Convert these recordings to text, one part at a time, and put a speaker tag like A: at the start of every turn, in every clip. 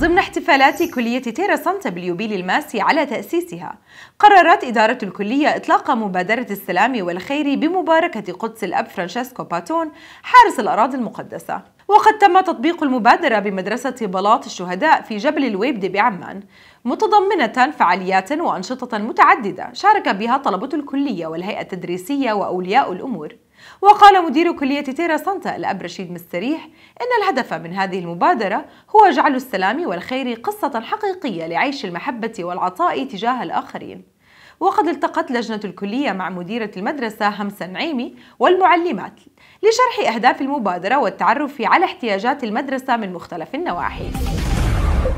A: ضمن احتفالات كلية تيرا سانتا باليوبيل الماسي على تأسيسها قررت إدارة الكلية إطلاق مبادرة السلام والخير بمباركة قدس الأب فرانشيسكو باتون حارس الأراضي المقدسة وقد تم تطبيق المبادرة بمدرسة بلاط الشهداء في جبل الويبد بعمان متضمنة فعاليات وأنشطة متعددة شارك بها طلبة الكلية والهيئة التدريسية وأولياء الأمور وقال مدير كلية تيرا سانتا الأب رشيد مستريح إن الهدف من هذه المبادرة هو جعل السلام والخير قصة حقيقية لعيش المحبة والعطاء تجاه الآخرين وقد التقت لجنة الكلية مع مديرة المدرسة همسة نعيمي والمعلمات لشرح أهداف المبادرة والتعرف على احتياجات المدرسة من مختلف النواحي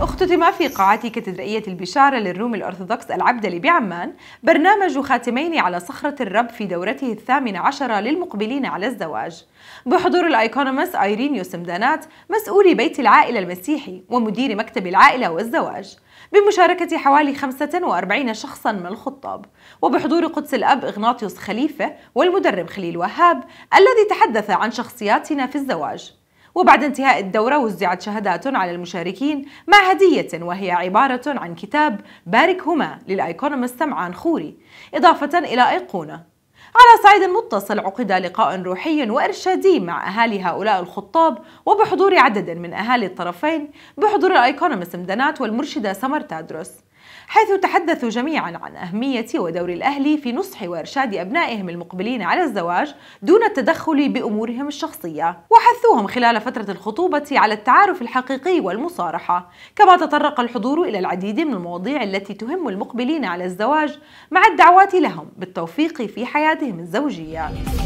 A: اختتم في قاعة كاتدرائية البشارة للروم الأرثوذكس العبدلي بعمان برنامج خاتمين على صخرة الرب في دورته الثامنة عشرة للمقبلين على الزواج بحضور الأيكونومس آيرين يوسمدانات مسؤول بيت العائلة المسيحي ومدير مكتب العائلة والزواج بمشاركة حوالي 45 شخصا من الخطاب وبحضور قدس الأب إغناطيوس خليفة والمدرب خليل وهاب الذي تحدث عن شخصياتنا في الزواج وبعد انتهاء الدورة وزعت شهادات على المشاركين مع هدية وهي عبارة عن كتاب باركهما للأيكونومست سمعان خوري إضافة إلى أيقونة على صعيد متصل عقد لقاء روحي وإرشادي مع أهالي هؤلاء الخطاب وبحضور عدد من أهالي الطرفين بحضور الأيكونومست مدنات والمرشدة سمر تادروس حيث تحدثوا جميعا عن أهمية ودور الأهل في نصح وإرشاد أبنائهم المقبلين على الزواج دون التدخل بأمورهم الشخصية وحثوهم خلال فترة الخطوبة على التعارف الحقيقي والمصارحة كما تطرق الحضور إلى العديد من المواضيع التي تهم المقبلين على الزواج مع الدعوات لهم بالتوفيق في حياتهم الزوجية